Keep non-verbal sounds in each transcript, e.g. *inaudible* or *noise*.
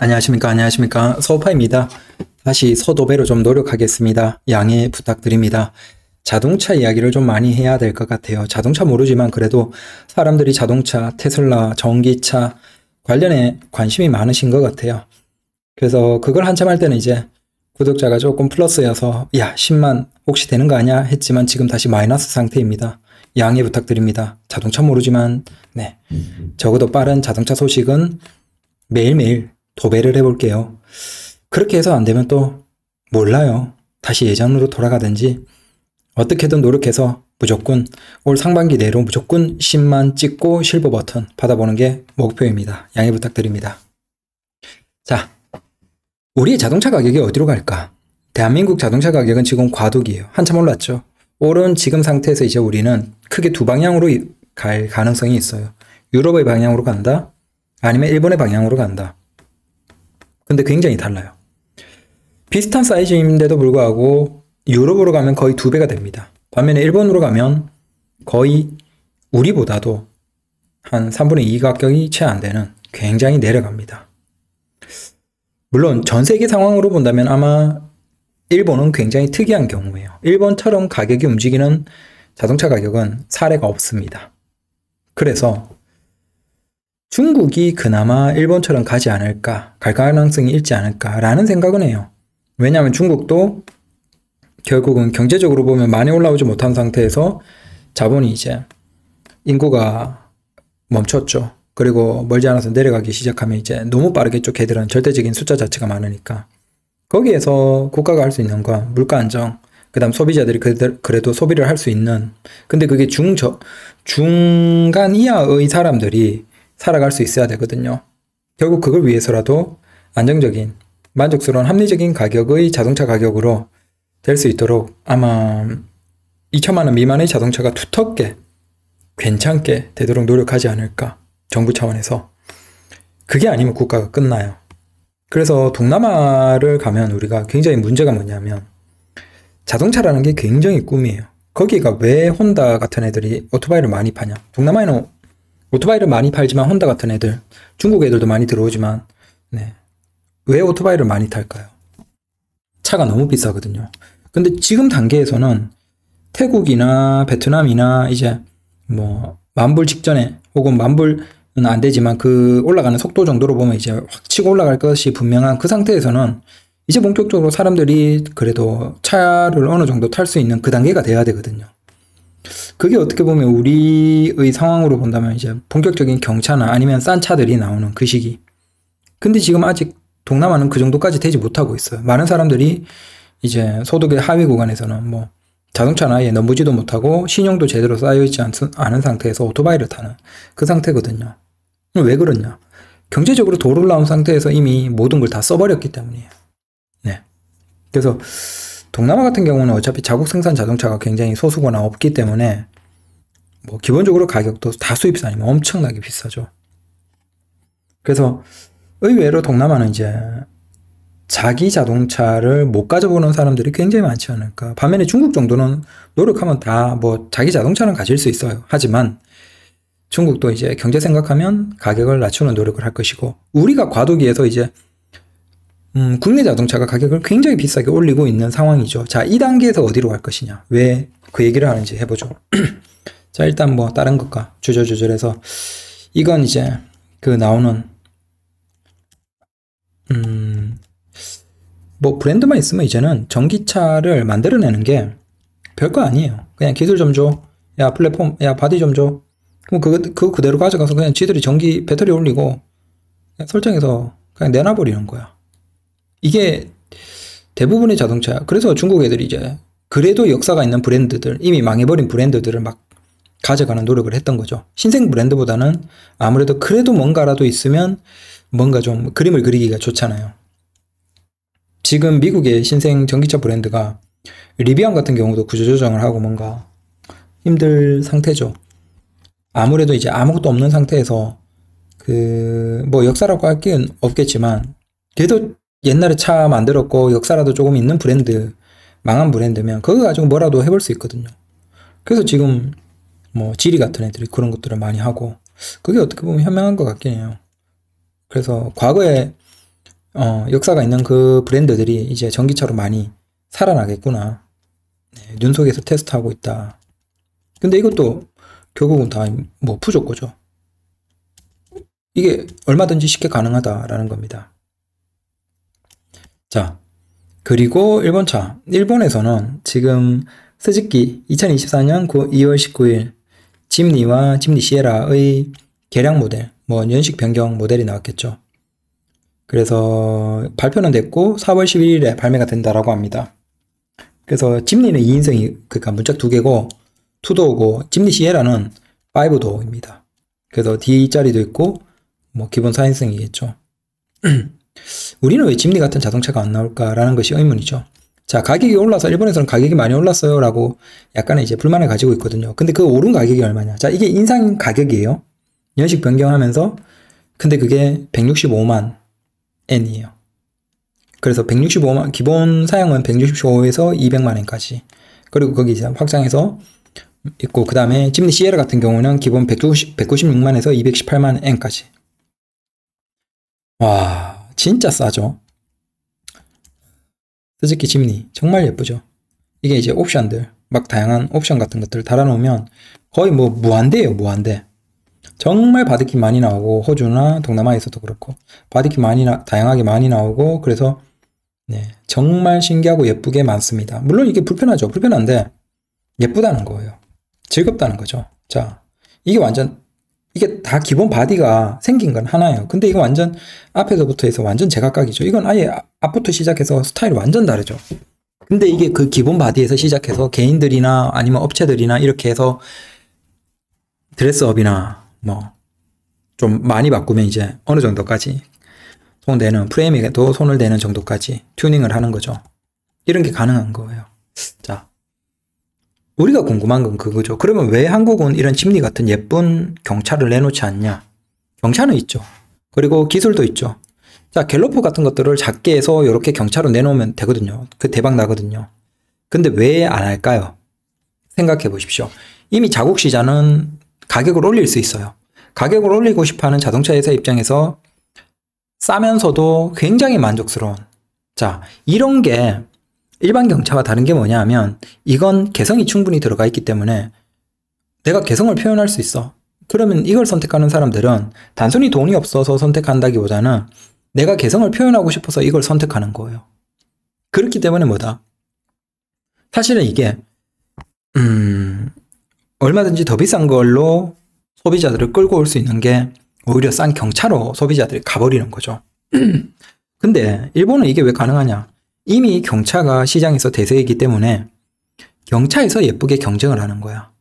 안녕하십니까 안녕하십니까 소파입니다 다시 서도배로 좀 노력하겠습니다. 양해 부탁드립니다. 자동차 이야기를 좀 많이 해야 될 것 같아요. 자동차 모르지만 그래도 사람들이 자동차, 테슬라, 전기차 관련에 관심이 많으신 것 같아요. 그래서 그걸 한참 할 때는 이제 구독자가 조금 플러스여서 야 10만 혹시 되는 거 아니야 했지만 지금 다시 마이너스 상태입니다. 양해 부탁드립니다. 자동차 모르지만 네 적어도 빠른 자동차 소식은 매일매일 도배를 해볼게요. 그렇게 해서 안 되면 또 몰라요. 다시 예전으로 돌아가든지 어떻게든 노력해서 무조건 올 상반기 내로 무조건 10만 찍고 실버 버튼 받아보는 게 목표입니다. 양해 부탁드립니다. 자, 우리의 자동차 가격이 어디로 갈까? 대한민국 자동차 가격은 지금 과도기예요. 한참 올랐죠. 오른 지금 상태에서 이제 우리는 크게 두 방향으로 갈 가능성이 있어요. 유럽의 방향으로 간다? 아니면 일본의 방향으로 간다. 근데 굉장히 달라요. 비슷한 사이즈인데도 불구하고 유럽으로 가면 거의 두 배가 됩니다. 반면에 일본으로 가면 거의 우리보다도 한 3분의 2 가격이 채 안 되는 굉장히 내려갑니다. 물론 전 세계 상황으로 본다면 아마 일본은 굉장히 특이한 경우예요. 일본처럼 가격이 움직이는 자동차 가격은 사례가 없습니다. 그래서 중국이 그나마 일본처럼 가지 않을까, 갈 가능성이 있지 않을까라는 생각은 해요. 왜냐하면 중국도 결국은 경제적으로 보면 많이 올라오지 못한 상태에서 자본이 이제 인구가 멈췄죠. 그리고 멀지 않아서 내려가기 시작하면 이제 너무 빠르겠죠. 걔들은 절대적인 숫자 자체가 많으니까. 거기에서 국가가 할 수 있는 건 물가 안정, 그 다음 소비자들이 그래도 소비를 할 수 있는, 근데 그게 중저, 중간 이하의 사람들이 살아갈 수 있어야 되거든요. 결국 그걸 위해서라도 안정적인, 만족스러운 합리적인 가격의 자동차 가격으로 될 수 있도록 아마 2천만원 미만의 자동차가 두텁게, 괜찮게 되도록 노력하지 않을까. 정부 차원에서. 그게 아니면 국가가 끝나요. 그래서 동남아를 가면 우리가 굉장히 문제가 뭐냐면 자동차라는 게 굉장히 꿈이에요. 거기가 왜 혼다 같은 애들이 오토바이를 많이 파냐? 동남아에는 오토바이를 많이 팔지만 혼다 같은 애들, 중국 애들도 많이 들어오지만, 네. 왜 오토바이를 많이 탈까요? 차가 너무 비싸거든요. 근데 지금 단계에서는 태국이나 베트남이나 이제 뭐 만불 직전에 혹은 만불은 안 되지만 그 올라가는 속도 정도로 보면 이제 확 치고 올라갈 것이 분명한 그 상태에서는 이제 본격적으로 사람들이 그래도 차를 어느 정도 탈 수 있는 그 단계가 돼야 되거든요. 그게 어떻게 보면 우리의 상황으로 본다면 이제 본격적인 경차나 아니면 싼 차들이 나오는 그 시기. 근데 지금 아직 동남아는 그 정도까지 되지 못하고 있어요. 많은 사람들이 이제 소득의 하위 구간에서는 뭐 자동차나 예 넘보지도 못하고 신용도 제대로 쌓여있지 않은 상태에서 오토바이를 타는 그 상태거든요. 왜 그러냐? 경제적으로 도를 나온 상태에서 이미 모든 걸 다 써버렸기 때문이에요. 네. 그래서 동남아 같은 경우는 어차피 자국 생산 자동차가 굉장히 소수거나 없기 때문에 뭐 기본적으로 가격도 다 수입산이면 엄청나게 비싸죠. 그래서 의외로 동남아는 이제 자기 자동차를 못 가져보는 사람들이 굉장히 많지 않을까. 반면에 중국 정도는 노력하면 다 뭐 자기 자동차는 가질 수 있어요. 하지만 중국도 이제 경제 생각하면 가격을 낮추는 노력을 할 것이고 우리가 과도기에서 이제 음, 국내 자동차가 가격을 굉장히 비싸게 올리고 있는 상황이죠. 자, 이 단계에서 어디로 갈 것이냐. 왜 그 얘기를 하는지 해보죠. *clears throat* 자, 일단 뭐 다른 것과 조절조절해서 이건 이제 그 나오는 음, 뭐 브랜드만 있으면 이제는 전기차를 만들어내는 게 별거 아니에요. 그냥 기술 좀 줘. 야, 플랫폼, 야, 바디 좀 줘. 그럼 그그 그대로 가져가서 그냥 지들이 전기 배터리 올리고 설정해서 그냥 내놔버리는 거야. 이게 대부분의 자동차야. 그래서 중국 애들이 이제 그래도 역사가 있는 브랜드들, 이미 망해버린 브랜드들을 막 가져가는 노력을 했던 거죠. 신생 브랜드보다는 아무래도 그래도 뭔가라도 있으면 뭔가 좀 그림을 그리기가 좋잖아요. 지금 미국의 신생 전기차 브랜드가 리비안 같은 경우도 구조조정을 하고 뭔가 힘들 상태죠. 아무래도 이제 아무것도 없는 상태에서 그 뭐 역사라고 할 게 없겠지만 그래도 옛날에 차 만들었고 역사라도 조금 있는 브랜드 망한 브랜드면 그거 가지고 뭐라도 해볼 수 있거든요. 그래서 지금 뭐 지리 같은 애들이 그런 것들을 많이 하고 그게 어떻게 보면 현명한 것 같긴 해요. 그래서 과거에 어, 역사가 있는 그 브랜드들이 이제 전기차로 많이 살아나겠구나. 네, 눈 속에서 테스트하고 있다. 근데 이것도 결국은 다뭐 부족 거죠 이게 얼마든지 쉽게 가능하다라는 겁니다. 자, 그리고 일본차 일본에서는 지금 스즈키 2024년 2월 19일 짐니와 짐니 시에라의 개량 모델, 뭐 연식 변경 모델이 나왔겠죠. 그래서 발표는 됐고 4월 11일에 발매가 된다라고 합니다. 그래서 짐니는 2인승이 그러니까 문짝 두 개고 투도어고 짐니 시에라는 5도어입니다. 그래서 D자리도 있고 뭐 기본 4인승이겠죠. *clears throat* 우리는 왜 짐니 같은 자동차가 안 나올까라는 것이 의문이죠. 자, 가격이 올라서 일본에서는 가격이 많이 올랐어요라고 약간의 이제 불만을 가지고 있거든요. 근데 그 오른 가격이 얼마냐? 자, 이게 인상 가격이에요. 연식 변경하면서 근데 그게 165만 엔이에요. 그래서 165만 기본 사양은 165에서 200만 엔까지. 그리고 거기 이제 확장해서 있고 그다음에 짐니 시에라 같은 경우는 기본 1 9 196만에서 218만 엔까지. 와, 진짜 싸죠. 스즈키 짐니 정말 예쁘죠. 이게 이제 옵션들 막 다양한 옵션 같은 것들 달아놓으면 거의 뭐 무한대예요 무한대. 정말 바디키 많이 나오고 호주나 동남아에서도 그렇고 바디키 많이 나, 다양하게 많이 나오고 그래서 네, 정말 신기하고 예쁘게 많습니다. 물론 이게 불편하죠. 불편한데 예쁘다는 거예요. 즐겁다는 거죠. 자, 이게 완전 이게 다 기본 바디가 생긴 건 하나예요. 근데 이거 완전 앞에서부터 해서 완전 제각각이죠. 이건 아예 아, 앞부터 시작해서 스타일이 완전 다르죠. 근데 이게 그 기본 바디에서 시작해서 개인들이나 아니면 업체들이나 이렇게 해서 드레스업이나 뭐 좀 많이 바꾸면 이제 어느 정도까지 손대는 프레임에도 손을 대는 정도까지 튜닝을 하는 거죠. 이런 게 가능한 거예요. 자, 우리가 궁금한 건 그거죠. 그러면 왜 한국은 이런 침리 같은 예쁜 경찰을 내놓지 않냐? 경찰은 있죠. 그리고 기술도 있죠. 자, 갤러프 같은 것들을 작게 해서 이렇게 경찰로 내놓으면 되거든요. 그 대박 나거든요. 근데 왜 안 할까요? 생각해 보십시오. 이미 자국 시장은 가격을 올릴 수 있어요. 가격을 올리고 싶어 하는 자동차 회사 입장에서 싸면서도 굉장히 만족스러운. 자, 이런 게 일반 경차와 다른 게 뭐냐 하면 이건 개성이 충분히 들어가 있기 때문에 내가 개성을 표현할 수 있어. 그러면 이걸 선택하는 사람들은 단순히 돈이 없어서 선택한다기보다는 내가 개성을 표현하고 싶어서 이걸 선택하는 거예요. 그렇기 때문에 뭐다? 사실은 이게 음, 얼마든지 더 비싼 걸로 소비자들을 끌고 올 수 있는 게 오히려 싼 경차로 소비자들이 가버리는 거죠. *clears throat* 근데 일본은 이게 왜 가능하냐? 이미 경차가 시장에서 대세이기 때문에 경차에서 예쁘게 경쟁을 하는 거야.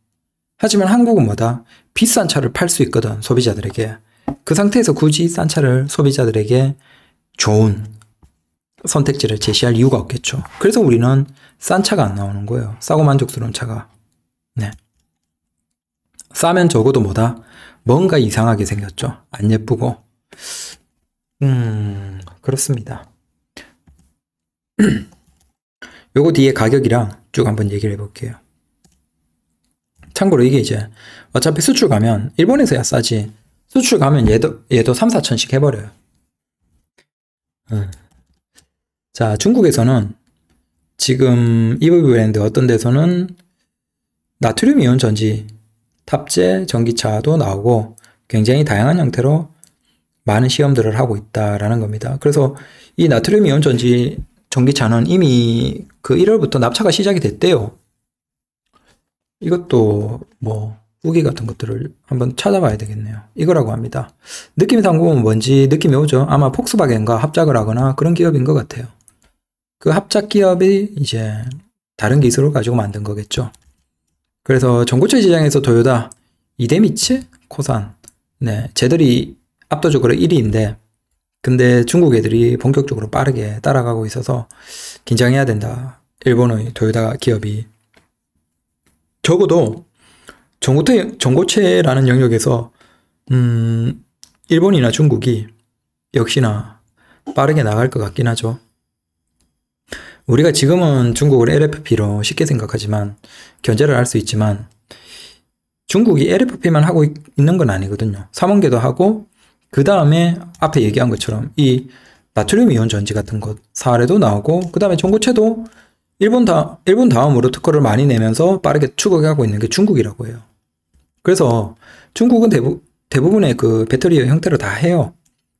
하지만 한국은 뭐다? 비싼 차를 팔 수 있거든, 소비자들에게. 그 상태에서 굳이 싼 차를 소비자들에게 좋은 선택지를 제시할 이유가 없겠죠. 그래서 우리는 싼 차가 안 나오는 거예요. 싸고 만족스러운 차가. 네. 싸면 적어도 뭐다? 뭔가 이상하게 생겼죠. 안 예쁘고. 음, 그렇습니다. *clears throat* 요거 뒤에 가격이랑 쭉 한번 얘기를 해볼게요. 참고로 이게 이제 어차피 수출 가면 일본에서야 싸지 수출 가면 얘도 얘도 3, 4천씩 해버려요. 자 중국에서는 지금 이브 브랜드 어떤 데서는 나트륨 이온 전지 탑재 전기차도 나오고 굉장히 다양한 형태로 많은 시험들을 하고 있다라는 겁니다. 그래서 이 나트륨 이온 전지 전기차는 이미 그 1월부터 납차가 시작이 됐대요. 이것도 뭐 후기 같은 것들을 한번 찾아봐야 되겠네요. 이거라고 합니다. 느낌상 보면 뭔지 느낌이 오죠. 아마 폭스바겐과 합작을 하거나 그런 기업인 것 같아요. 그 합작 기업이 이제 다른 기술을 가지고 만든 거겠죠. 그래서 전고체 시장에서 도요다, 이데미츠, 코산, 네, 쟤들이 압도적으로 1위인데 근데 중국 애들이 본격적으로 빠르게 따라가고 있어서 긴장해야 된다. 일본의 도요다 기업이 적어도 전고체, 전고체라는 영역에서 음, 일본이나 중국이 역시나 빠르게 나갈 것 같긴 하죠. 우리가 지금은 중국을 LFP로 쉽게 생각하지만 견제를 할 수 있지만 중국이 LFP만 하고 있, 는건 아니거든요. 삼원계도 하고 그 다음에 앞에 얘기한 것처럼 이 나트륨 이온 전지 같은 것 사례도 나오고 그 다음에 전고체도 일본 다 일본 다음으로 특허를 많이 내면서 빠르게 추격하고 있는 게 중국이라고 해요. 그래서 중국은 대부, 대부분의 그배터리 형태로 다 해요.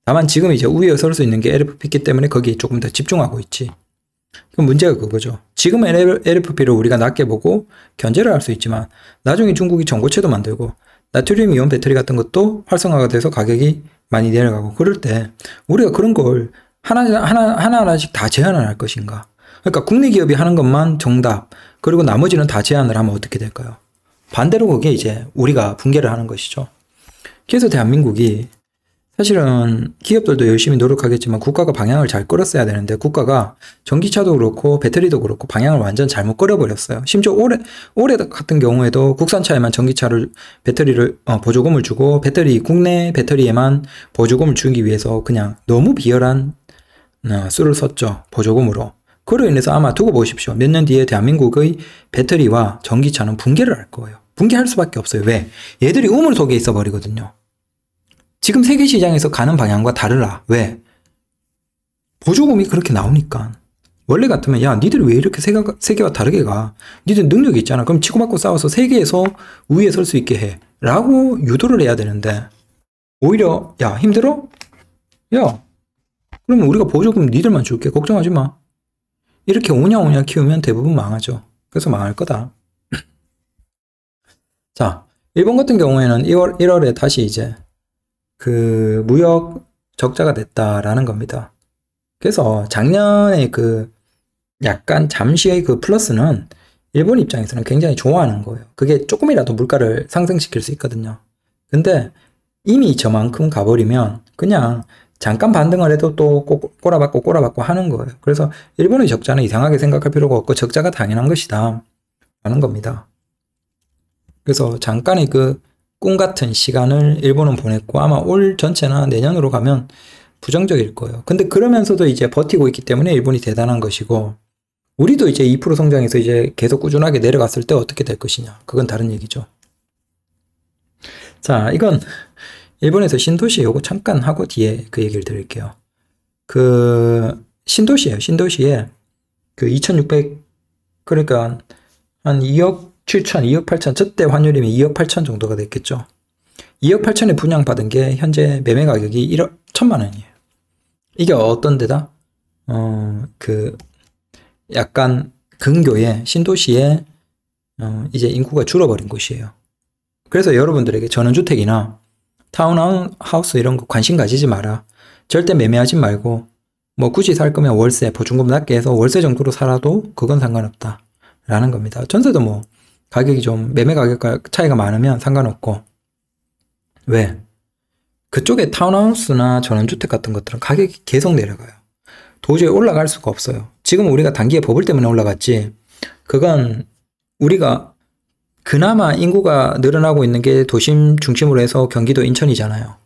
다만 지금 이제 우위에 설 수 있는 게 LFP이기 때문에 거기에 조금 더 집중하고 있지. 그 문제가 그거죠. 지금 LFP를 우리가 낮게 보고 견제를 할 수 있지만 나중에 중국이 전고체도 만들고 나트륨 이온 배터리 같은 것도 활성화가 돼서 가격이 많이 내려가고 그럴 때 우리가 그런 걸 하나 하나 하나 하나씩 다 제한을 할 것인가? 그러니까 국내 기업이 하는 것만 정답 그리고 나머지는 다 제한을 하면 어떻게 될까요? 반대로 그게 이제 우리가 붕괴를 하는 것이죠. 그래서 대한민국이 사실은 기업들도 열심히 노력하겠지만 국가가 방향을 잘 끌었어야 되는데 국가가 전기차도 그렇고 배터리도 그렇고 방향을 완전 잘못 끌어버렸어요. 심지어 올해 올해 같은 경우에도 국산차에만 전기차를 배터리를 어, 보조금을 주고 배터리 국내 배터리에만 보조금을 주기 위해서 그냥 너무 비열한 어, 수를 썼죠 보조금으로. 그로 인해서 아마 두고 보십시오. 몇 년 뒤에 대한민국의 배터리와 전기차는 붕괴를 할 거예요. 붕괴할 수밖에 없어요. 왜? 얘들이 우물 속에 있어 버리거든요. 지금 세계 시장에서 가는 방향과 다르라. 왜? 보조금이 그렇게 나오니까. 원래 같으면 야 니들 왜 이렇게 세가, 세계와 다르게 가? 니들 능력이 있잖아. 그럼 치고받고 싸워서 세계에서 우위에 설 수 있게 해. 라고 유도를 해야 되는데 오히려 야 힘들어? 야 그러면 우리가 보조금 니들만 줄게. 걱정하지 마. 이렇게 오냐오냐 키우면 대부분 망하죠. 그래서 망할 거다. *clears throat* 자, 일본 같은 경우에는 2월, 1월에 다시 이제 그 무역 적자가 됐다라는 겁니다. 그래서 작년에 그 약간 잠시의 그 플러스는 일본 입장에서는 굉장히 좋아하는 거예요. 그게 조금이라도 물가를 상승시킬 수 있거든요. 근데 이미 저만큼 가버리면 그냥 잠깐 반등을 해도 또 꼬라박고 꼬라박고 하는 거예요. 그래서 일본의 적자는 이상하게 생각할 필요가 없고 적자가 당연한 것이다. 라는 겁니다. 그래서 잠깐의 그꿈 같은 시간을 일본은 보냈고 아마 올 전체나 내년으로 가면 부정적일 거예요. 근데 그러면서도 이제 버티고 있기 때문에 일본이 대단한 것이고 우리도 이제 2% 성장해서 이제 계속 꾸준하게 내려갔을 때 어떻게 될 것이냐. 그건 다른 얘기죠. 자, 이건 일본에서 신도시 요거 잠깐 하고 뒤에 그 얘기를 드릴게요. 그 신도시예요. 신도시에 그 2600 그러니까 한 2억 7천, 2억 8천, 저 때 환율이면 2억 8천 정도가 됐겠죠. 2억 8천에 분양받은 게 현재 매매 가격이 1억 1 천만 원이에요. 이게 어떤 데다? 어, 그, 약간 근교에, 신도시에, 어, 이제 인구가 줄어버린 곳이에요. 그래서 여러분들에게 전원주택이나 타운하우스 이런 거 관심 가지지 마라. 절대 매매하지 말고, 뭐 굳이 살 거면 월세, 보증금 낮게 해서 월세 정도로 살아도 그건 상관없다. 라는 겁니다. 전세도 뭐, 가격이 좀 매매 가격 과 차이가 많으면 상관없고 왜? 그쪽에 타운하우스나 전원주택 같은 것들은 가격이 계속 내려가요. 도저히 올라갈 수가 없어요. 지금 우리가 단기의 버블 때문에 올라갔지 그건 우리가 그나마 인구가 늘어나고 있는 게 도심 중심으로 해서 경기도 인천이잖아요.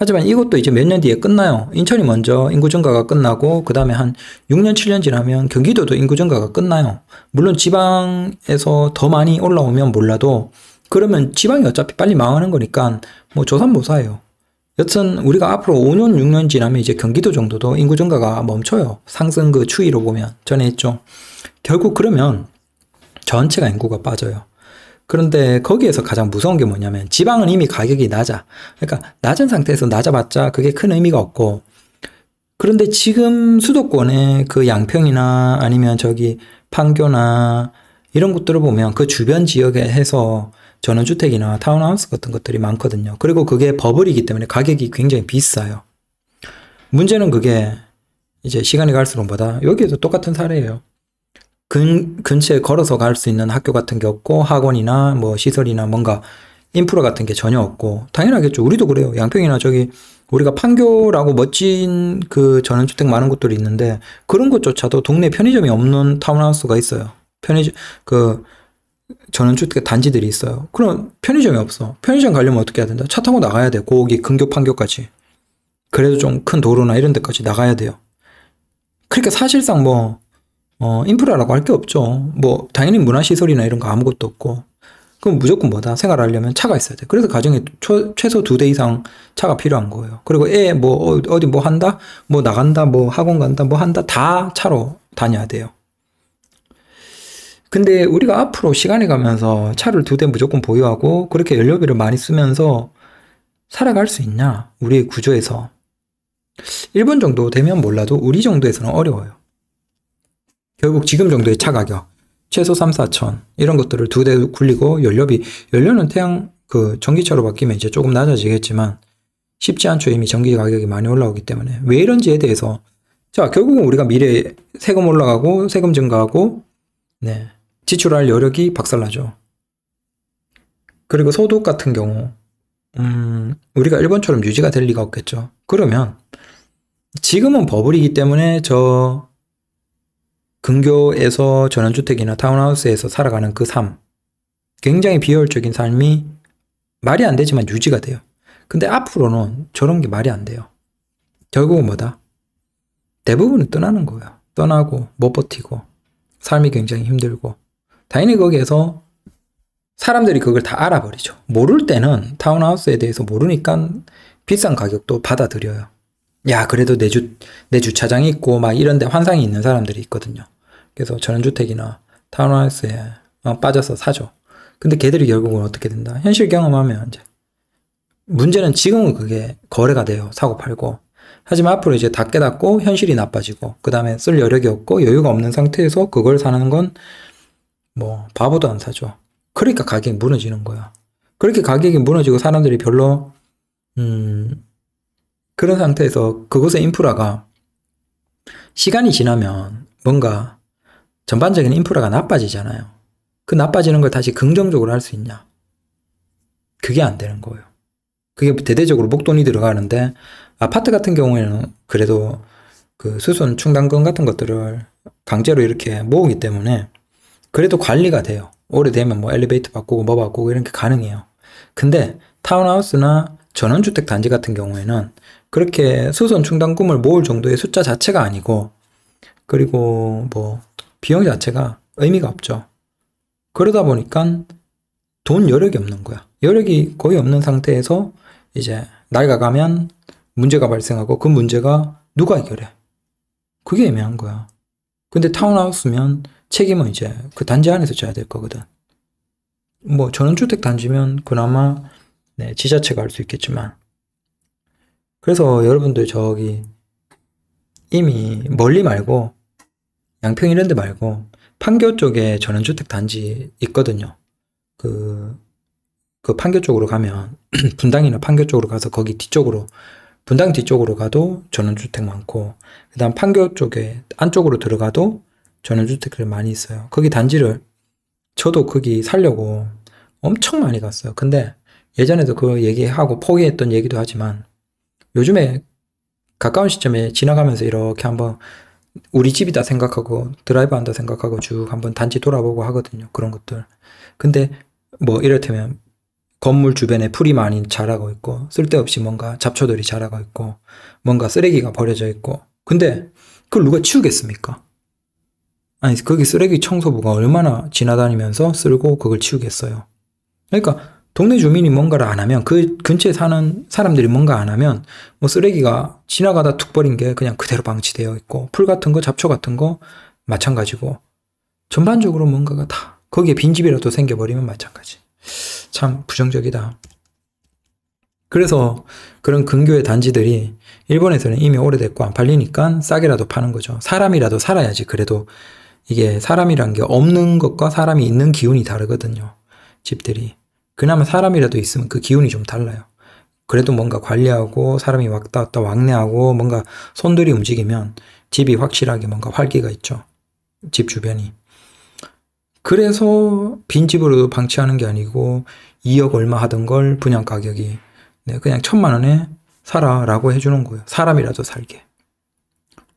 하지만 이것도 이제 몇 년 뒤에 끝나요. 인천이 먼저 인구 증가가 끝나고 그 다음에 한 6년 7년 지나면 경기도도 인구 증가가 끝나요. 물론 지방에서 더 많이 올라오면 몰라도 그러면 지방이 어차피 빨리 망하는 거니까 뭐 조산모사예요. 여튼 우리가 앞으로 5년 6년 지나면 이제 경기도 정도도 인구 증가가 멈춰요. 상승 그 추이로 보면 전에 했죠. 결국 그러면 전체가 인구가 빠져요. 그런데 거기에서 가장 무서운 게 뭐냐면 지방은 이미 가격이 낮아. 그러니까 낮은 상태에서 낮아봤자 그게 큰 의미가 없고 그런데 지금 수도권에그 양평이나 아니면 저기 판교나 이런 곳들을 보면 그 주변 지역에 해서 전원주택이나 타운하우스 같은 것들이 많거든요. 그리고 그게 버블이기 때문에 가격이 굉장히 비싸요. 문제는 그게 이제 시간이 갈수록 뭐다? 여기에도 똑같은 사례예요. 근, 근처에 걸어서 갈 수 있는 학교 같은 게 없고 학원이나 뭐 시설이나 뭔가 인프라 같은 게 전혀 없고 당연하겠죠. 우리도 그래요. 양평이나 저기 우리가 판교라고 멋진 그 전원주택 많은 곳들이 있는데 그런 곳조차도 동네 편의점이 없는 타운하우스가 있어요. 편의점 그 전원주택 단지들이 있어요. 그럼 편의점이 없어. 편의점 가려면 어떻게 해야 된다? 차 타고 나가야 돼. 고기 근교 판교까지. 그래도 좀 큰 도로나 이런 데까지 나가야 돼요. 그러니까 사실상 뭐 어, 인프라라고 할 게 없죠. 뭐, 당연히 문화시설이나 이런 거 아무것도 없고. 그럼 무조건 뭐다? 생활하려면 차가 있어야 돼. 그래서 가정에 초, 최소 두 대 이상 차가 필요한 거예요. 그리고 애, 뭐, 어, 어디 뭐 한다? 뭐 나간다? 뭐 학원 간다? 뭐 한다? 다 차로 다녀야 돼요. 근데 우리가 앞으로 시간이 가면서 차를 두 대 무조건 보유하고 그렇게 연료비를 많이 쓰면서 살아갈 수 있냐? 우리의 구조에서. 일본 정도 되면 몰라도 우리 정도에서는 어려워요. 결국 지금 정도의 차 가격, 최소 3, 4천 이런 것들을 두 대 굴리고 연료비, 연료는 태양 그 전기차로 바뀌면 이제 조금 낮아지겠지만 쉽지 않죠. 이미 전기 가격이 많이 올라오기 때문에 왜 이런지에 대해서 자 결국은 우리가 미래에 세금 올라가고 세금 증가하고 네 지출할 여력이 박살나죠. 그리고 소득 같은 경우 음, 우리가 일본처럼 유지가 될 리가 없겠죠. 그러면 지금은 버블이기 때문에 저 근교에서 전원주택이나 타운하우스에서 살아가는 그 삶. 굉장히 비효율적인 삶이 말이 안 되지만 유지가 돼요. 근데 앞으로는 저런 게 말이 안 돼요. 결국은 뭐다? 대부분은 떠나는 거예요. 떠나고, 못 버티고, 삶이 굉장히 힘들고. 당연히 거기에서 사람들이 그걸 다 알아버리죠. 모를 때는 타운하우스에 대해서 모르니까 비싼 가격도 받아들여요. 야 그래도 내 주 내 주차장이 있고 막 이런데 환상이 있는 사람들이 있거든요. 그래서 전원주택이나 타운하우스에 빠져서 사죠. 근데 걔들이 결국은 어떻게 된다? 현실 경험하면 이제 문제는 지금은 그게 거래가 돼요. 사고 팔고. 하지만 앞으로 이제 다 깨닫고 현실이 나빠지고 그 다음에 쓸 여력이 없고 여유가 없는 상태에서 그걸 사는 건 뭐 바보도 안 사죠. 그러니까 가격이 무너지는 거야. 그렇게 가격이 무너지고 사람들이 별로 음 그런 상태에서 그곳의 인프라가 시간이 지나면 뭔가 전반적인 인프라가 나빠지잖아요. 그 나빠지는 걸 다시 긍정적으로 할 수 있냐? 그게 안 되는 거예요. 그게 대대적으로 목돈이 들어가는데 아파트 같은 경우에는 그래도 그수선 충당금 같은 것들을 강제로 이렇게 모으기 때문에 그래도 관리가 돼요. 오래되면 뭐 엘리베이터 바꾸고 뭐 바꾸고 이런 게 가능해요. 근데 타운하우스나 전원주택 단지 같은 경우에는 그렇게 수선 충당금을 모을 정도의 숫자 자체가 아니고 그리고 뭐 비용 자체가 의미가 없죠. 그러다 보니까 돈 여력이 없는 거야. 여력이 거의 없는 상태에서 이제 낡아가면 문제가 발생하고 그 문제가 누가 해결해? 그게 애매한 거야. 근데 타운하우스면 책임은 이제 그 단지 안에서 져야 될 거거든. 뭐 전원주택 단지면 그나마 네, 지자체가 할 수 있겠지만 그래서 여러분들 저기 이미 멀리 말고 양평 이런 데 말고 판교 쪽에 전원주택 단지 있거든요. 그, 그 판교 쪽으로 가면 *clears throat* 분당이나 판교 쪽으로 가서 거기 뒤쪽으로 분당 뒤쪽으로 가도 전원주택 많고 그 다음 판교 쪽에 안쪽으로 들어가도 전원주택들 많이 있어요. 거기 단지를 저도 거기 살려고 엄청 많이 갔어요. 근데 예전에도 그 얘기하고 포기했던 얘기도 하지만 요즘에 가까운 시점에 지나가면서 이렇게 한번 우리 집이다 생각하고 드라이브 한다 생각하고 쭉 한번 단지 돌아보고 하거든요. 그런 것들. 근데 뭐 이를테면 건물 주변에 풀이 많이 자라고 있고 쓸데없이 뭔가 잡초들이 자라고 있고 뭔가 쓰레기가 버려져 있고 근데 그걸 누가 치우겠습니까? 아니 거기 쓰레기 청소부가 얼마나 지나다니면서 쓸고 그걸 치우겠어요. 그러니까 동네 주민이 뭔가를 안 하면 그 근처에 사는 사람들이 뭔가 안 하면 뭐 쓰레기가 지나가다 툭 버린 게 그냥 그대로 방치되어 있고 풀 같은 거 잡초 같은 거 마찬가지고 전반적으로 뭔가가 다 거기에 빈집이라도 생겨버리면 마찬가지 참 부정적이다 그래서 그런 근교의 단지들이 일본에서는 이미 오래됐고 안 팔리니까 싸게라도 파는 거죠 사람이라도 살아야지 그래도 이게 사람이란 게 없는 것과 사람이 있는 기운이 다르거든요 집들이 그나마 사람이라도 있으면 그 기운이 좀 달라요. 그래도 뭔가 관리하고 사람이 왔다 갔다 왕래하고 뭔가 손들이 움직이면 집이 확실하게 뭔가 활기가 있죠. 집 주변이. 그래서 빈집으로 방치하는 게 아니고 2억 얼마 하던 걸 분양 가격이 네, 그냥 천만 원에 사라라고 해주는 거예요. 사람이라도 살게.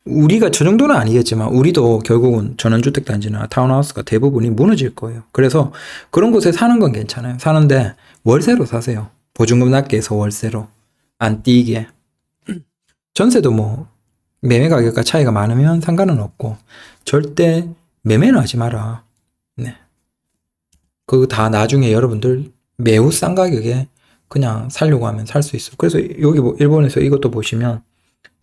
우리가 저 정도는 아니겠지만 우리도 결국은 전원주택 단지나 타운하우스가 대부분이 무너질 거예요. 그래서 그런 곳에 사는 건 괜찮아요. 사는데 월세로 사세요. 보증금 낮게 해서 월세로 안 뛰게. 전세도 뭐 매매 가격과 차이가 많으면 상관은 없고 절대 매매는 하지 마라. 네. 그거 다 나중에 여러분들 매우 싼 가격에 그냥 살려고 하면 살 수 있어. 그래서 여기 뭐 일본에서 이것도 보시면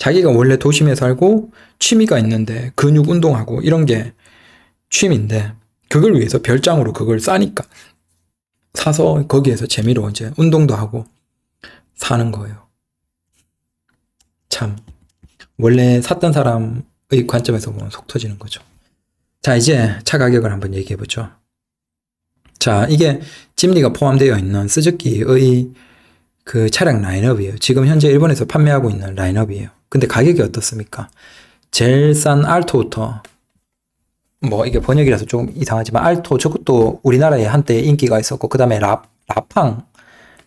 자기가 원래 도심에 살고 취미가 있는데 근육 운동하고 이런 게 취미인데 그걸 위해서 별장으로 그걸 싸니까 사서 거기에서 재미로 이제 운동도 하고 사는 거예요. 참 원래 샀던 사람의 관점에서 보면 속 터지는 거죠. 자 이제 차 가격을 한번 얘기해 보죠. 자 이게 짐리가 포함되어 있는 스즈키의 그 차량 라인업이에요. 지금 현재 일본에서 판매하고 있는 라인업이에요. 근데 가격이 어떻습니까? 제일 싼 알토부터 뭐 이게 번역이라서 조금 이상하지만 알토 저것도 우리나라에 한때 인기가 있었고 그 다음에 라팡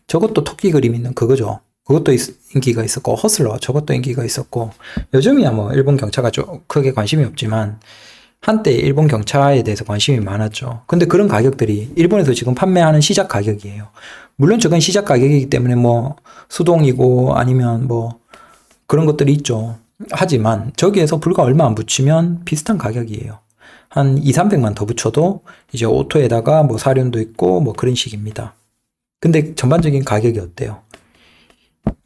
저것도 토끼 그림 있는 그거죠. 그것도 인기가 있었고 허슬러 저것도 인기가 있었고 요즘이야 뭐 일본 경차가 좀 크게 관심이 없지만 한때 일본 경차에 대해서 관심이 많았죠. 근데 그런 가격들이 일본에서 지금 판매하는 시작 가격이에요. 물론 저건 시작 가격이기 때문에 뭐 수동이고 아니면 뭐 그런 것들이 있죠. 하지만 저기에서 불과 얼마 안 붙이면 비슷한 가격이에요. 한 2, 300만 더 붙여도 이제 오토에다가 뭐 사륜도 있고 뭐 그런 식입니다. 근데 전반적인 가격이 어때요?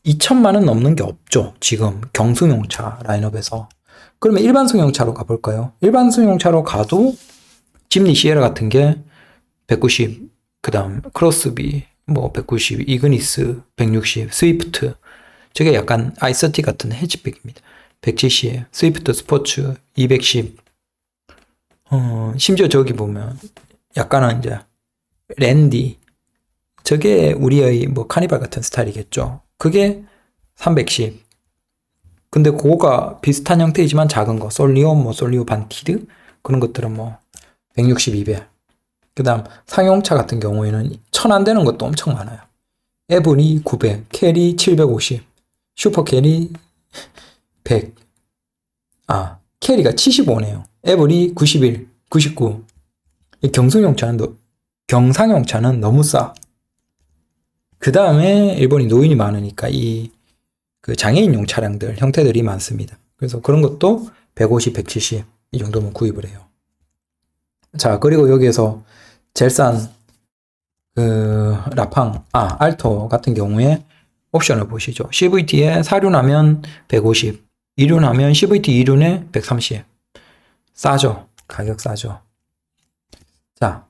2천만 은 넘는 게 없죠. 지금 경승용차 라인업에서. 그러면 일반 승용차로 가볼까요? 일반 승용차로 가도 짐니 시에라 같은 게 190, 그 다음 크로스비, 뭐 190, 이그니스, 160, 스위프트 저게 약간 아이서티 같은 해치백입니다. 170이에요. 스위프트 스포츠 210. 어, 심지어 저기 보면 약간은 이제 랜디. 저게 우리의 뭐 카니발 같은 스타일이겠죠. 그게 310. 근데 그거가 비슷한 형태이지만 작은 거. 솔리오뭐 솔리오 반티드 그런 것들은 뭐 162배. 그 다음 상용차 같은 경우에는 천 안 되는 것도 엄청 많아요. 에브니 900, 캐리 750. 슈퍼캐리 100. 아, 캐리가 75네요. 에버리 91, 99. 경성용 차는, 너, 경상용 차는 너무 싸. 그 다음에 일본이 노인이 많으니까 이 그 장애인용 차량들 형태들이 많습니다. 그래서 그런 것도 150, 170 이 정도면 구입을 해요. 자, 그리고 여기에서 젤산 그 라팡, 아, 알토 같은 경우에 옵션을 보시죠. CVT에 4륜하면 150, 2륜하면 CVT 2륜에 130. 싸죠. 가격 싸죠. 자,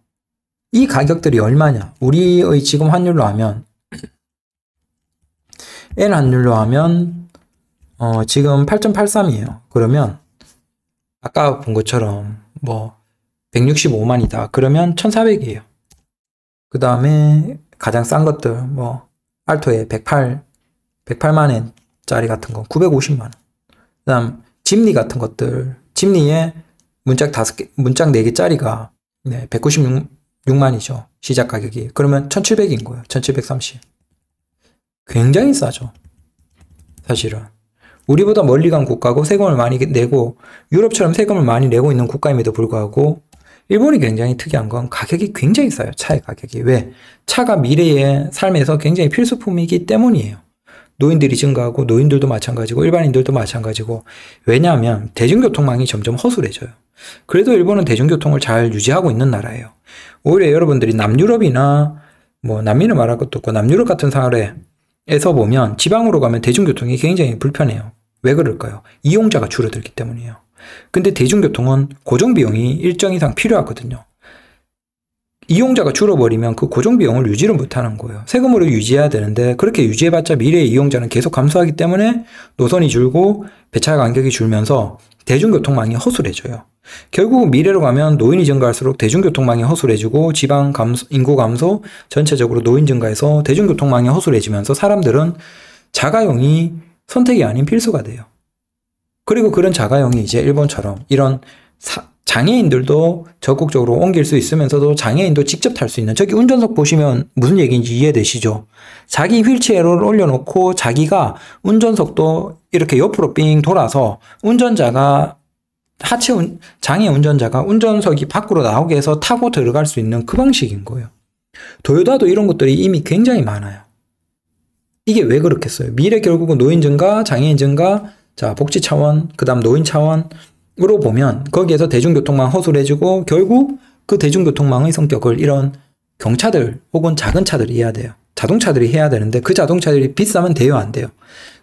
이 가격들이 얼마냐? 우리의 지금 환율로 하면 N 환율로 하면 어, 지금 8.83이에요. 그러면 아까 본 것처럼 뭐 165만이다. 그러면 1,400이에요. 그 다음에 가장 싼 것들 뭐 알토의 108, 108만엔짜리 같은 거 950만원. 그 다음 짐니 같은 것들, 짐니에 문짝 5개, 문짝 4개짜리가 네, 196만이죠. 시작 가격이. 그러면 1700인 거예요. 1730. 굉장히 싸죠. 사실은. 우리보다 멀리 간 국가고 세금을 많이 내고 유럽처럼 세금을 많이 내고 있는 국가임에도 불구하고 일본이 굉장히 특이한 건 가격이 굉장히 싸요. 차의 가격이. 왜? 차가 미래의 삶에서 굉장히 필수품이기 때문이에요. 노인들이 증가하고 노인들도 마찬가지고 일반인들도 마찬가지고 왜냐하면 대중교통망이 점점 허술해져요. 그래도 일본은 대중교통을 잘 유지하고 있는 나라예요. 오히려 여러분들이 남유럽이나 뭐 남미는 말할 것도 없고 남유럽 같은 사례에서 보면 지방으로 가면 대중교통이 굉장히 불편해요. 왜 그럴까요? 이용자가 줄어들기 때문이에요. 근데 대중교통은 고정비용이 일정 이상 필요하거든요. 이용자가 줄어버리면 그 고정비용을 유지를 못하는 거예요. 세금으로 유지해야 되는데 그렇게 유지해봤자 미래의 이용자는 계속 감소하기 때문에 노선이 줄고 배차 간격이 줄면서 대중교통망이 허술해져요. 결국 미래로 가면 노인이 증가할수록 대중교통망이 허술해지고 지방 감소, 인구 감소, 전체적으로 노인 증가해서 대중교통망이 허술해지면서 사람들은 자가용이 선택이 아닌 필수가 돼요. 그리고 그런 자가용이 이제 일본처럼 이런 사, 장애인들도 적극적으로 옮길 수 있으면서도 장애인도 직접 탈 수 있는 저기 운전석 보시면 무슨 얘기인지 이해되시죠? 자기 휠체어를 올려놓고 자기가 운전석도 이렇게 옆으로 삥 돌아서 운전자가 하체 운, 장애 운전자가 운전석이 밖으로 나오게 해서 타고 들어갈 수 있는 그 방식인 거예요. 도요다도 이런 것들이 이미 굉장히 많아요. 이게 왜 그렇겠어요? 미래 결국은 노인 증가, 장애인 증가, 자, 복지 차원, 그 다음 노인 차원으로 보면 거기에서 대중교통망 허술해지고 결국 그 대중교통망의 성격을 이런 경차들 혹은 작은 차들이 해야 돼요. 자동차들이 해야 되는데 그 자동차들이 비싸면 돼요, 안 돼요?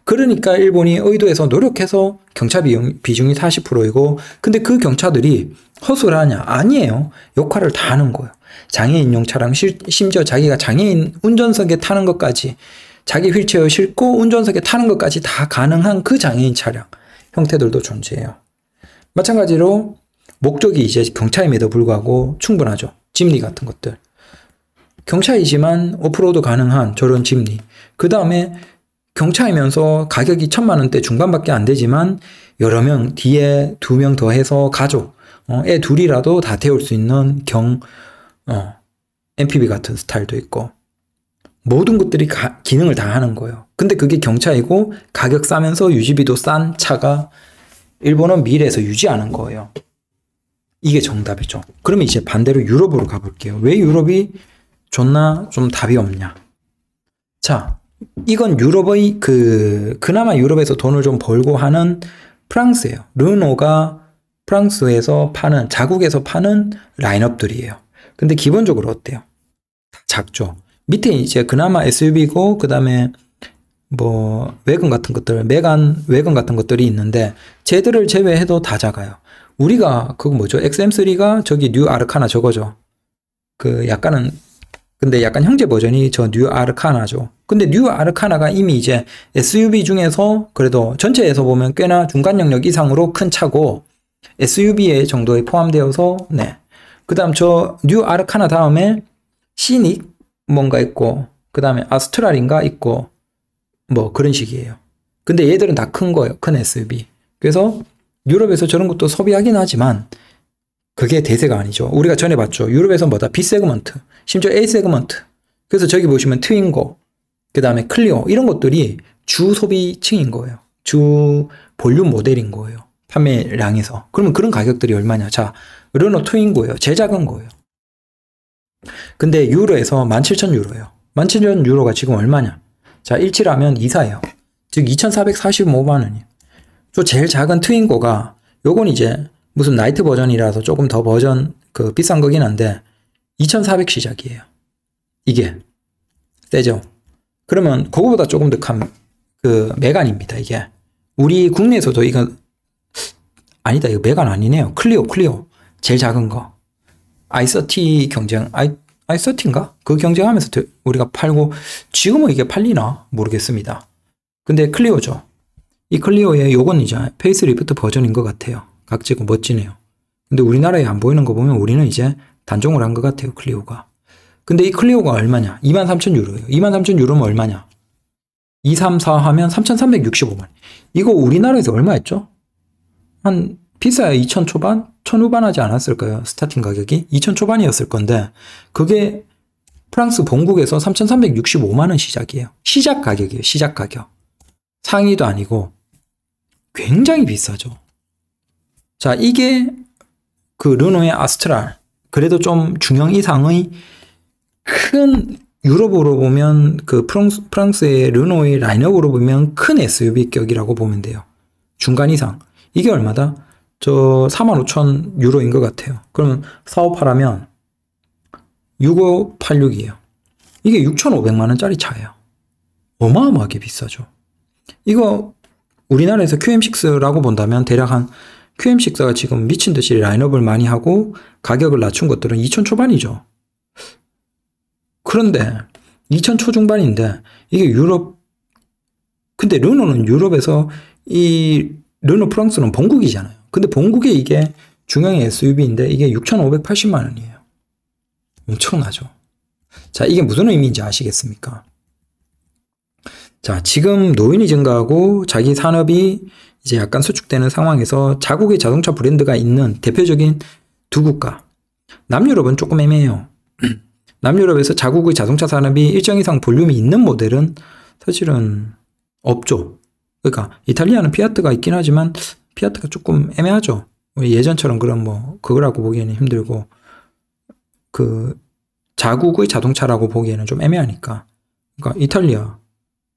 그러니까 일본이 의도해서 노력해서 경차 비용, 비중이 40%이고 근데 그 경차들이 허술하냐? 아니에요. 역할을 다 하는 거예요. 장애인용 차랑 시, 심지어 자기가 장애인 운전석에 타는 것까지 자기 휠체어 싣고 운전석에 타는 것까지 다 가능한 그 장애인 차량 형태들도 존재해요. 마찬가지로 목적이 이제 경차임에도 불구하고 충분하죠. 짐니 같은 것들. 경차이지만 오프로드 가능한 저런 짐니. 그 다음에 경차이면서 가격이 천만 원대 중반밖에 안 되지만 여러 명 뒤에 두 명 더 해서 가족, 어, 애 둘이라도 다 태울 수 있는 경, 어, MPV 같은 스타일도 있고 모든 것들이 가, 기능을 다 하는 거예요. 근데 그게 경차이고 가격 싸면서 유지비도 싼 차가 일본은 미래에서 유지하는 거예요. 이게 정답이죠. 그러면 이제 반대로 유럽으로 가볼게요. 왜 유럽이 존나 좀 답이 없냐? 자, 이건 유럽의 그 그나마 유럽에서 돈을 좀 벌고 하는 프랑스예요. 르노가 프랑스에서 파는 자국에서 파는 라인업들이에요. 근데 기본적으로 어때요? 작죠. 밑에 이제 그나마 SUV고 그 다음에 뭐외근 같은 것들, 매간 외근 같은 것들이 있는데 제들을 제외해도 다 작아요. 우리가 그거 뭐죠? XM3가 저기 뉴 아르카나 저거죠. 그 약간은 근데 약간 형제 버전이 저 뉴 아르카나죠. 근데 뉴 아르카나가 이미 이제 SUV 중에서 그래도 전체에서 보면 꽤나 중간 영역 이상으로 큰 차고 SUV의 정도에 포함되어서 네. 그다음 저 뉴 아르카나 다음에 시닉 뭔가 있고 그 다음에 아스트랄인가 있고 뭐 그런 식이에요. 근데 얘들은 다 큰 거예요. 큰 SUV. 그래서 유럽에서 저런 것도 소비하긴 하지만 그게 대세가 아니죠. 우리가 전에 봤죠. 유럽에서 뭐다? B 세그먼트, 심지어 A 세그먼트. 그래서 저기 보시면 트윈고, 그 다음에 클리오 이런 것들이 주 소비층인 거예요. 주 볼륨 모델인 거예요. 판매량에서. 그러면 그런 가격들이 얼마냐? 자, 르노 트윈고예요. 제작은 거예요. 근데 유로에서 17,000유로예요. 17,000유로가 지금 얼마냐? 자, 1치라면 2사예요. 즉 2,445만 원이에요. 또 제일 작은 트윈고가 요건 이제 무슨 나이트 버전이라서 조금 더 버전 그 비싼 거긴 한데 2,400 시작이에요. 이게 세죠. 그러면 그거보다 조금 더 큰 그 메간입니다. 이게 우리 국내에서도 이건 아니다. 이거 메간 아니네요. 클리오, 클리오. 제일 작은 거. ICT 경쟁, I, ICT인가? 그 경쟁하면서 우리가 팔고 지금은 이게 팔리나 모르겠습니다. 근데 클리오죠. 이 클리오의 요건 이제 페이스리프트 버전인 것 같아요. 각지고 멋지네요. 근데 우리나라에 안 보이는 거 보면 우리는 이제 단종을 한 것 같아요. 클리오가. 근데 이 클리오가 얼마냐? 23,000유로예요. 23,000유로면 얼마냐? 234 하면 3,365만. 이거 우리나라에서 얼마였죠? 한 비싸야 2,000 초반, 천 후반 하지 않았을까요? 스타팅 가격이? 2천 초반이었을 건데 그게 프랑스 본국에서 3,365만원 시작이에요. 시작 가격이에요. 시작 가격. 상위도 아니고 굉장히 비싸죠. 자, 이게 그 르노의 아스트랄. 그래도 좀 중형 이상의 큰 유럽으로 보면 그 프랑스, 프랑스의 르노의 라인업으로 보면 큰 SUV격이라고 보면 돼요. 중간 이상. 이게 얼마다? 저 4만 5천 유로인 것 같아요. 그러면 458하면 6586이에요. 이게 6,500만 원짜리 차예요. 어마어마하게 비싸죠. 이거 우리나라에서 QM6라고 본다면 대략 한 QM6가 지금 미친 듯이 라인업을 많이 하고 가격을 낮춘 것들은 2천 초반이죠. 그런데 2천 초중반인데 이게 유럽 근데 르노는 유럽에서 이 르노 프랑스는 본국이잖아요. 근데 본국에 이게 중형 SUV인데 이게 6,580만 원이에요. 엄청나죠. 자, 이게 무슨 의미인지 아시겠습니까? 자, 지금 노인이 증가하고 자기 산업이 이제 약간 수축되는 상황에서 자국의 자동차 브랜드가 있는 대표적인 두 국가. 남유럽은 조금 애매해요. *clears throat* 남유럽에서 자국의 자동차 산업이 일정 이상 볼륨이 있는 모델은 사실은 없죠. 그러니까 이탈리아는 피아트가 있긴 하지만 피아트가 조금 애매하죠. 예전처럼 그런 뭐 그거라고 보기에는 힘들고 그 자국의 자동차라고 보기에는 좀 애매하니까. 그러니까 이탈리아,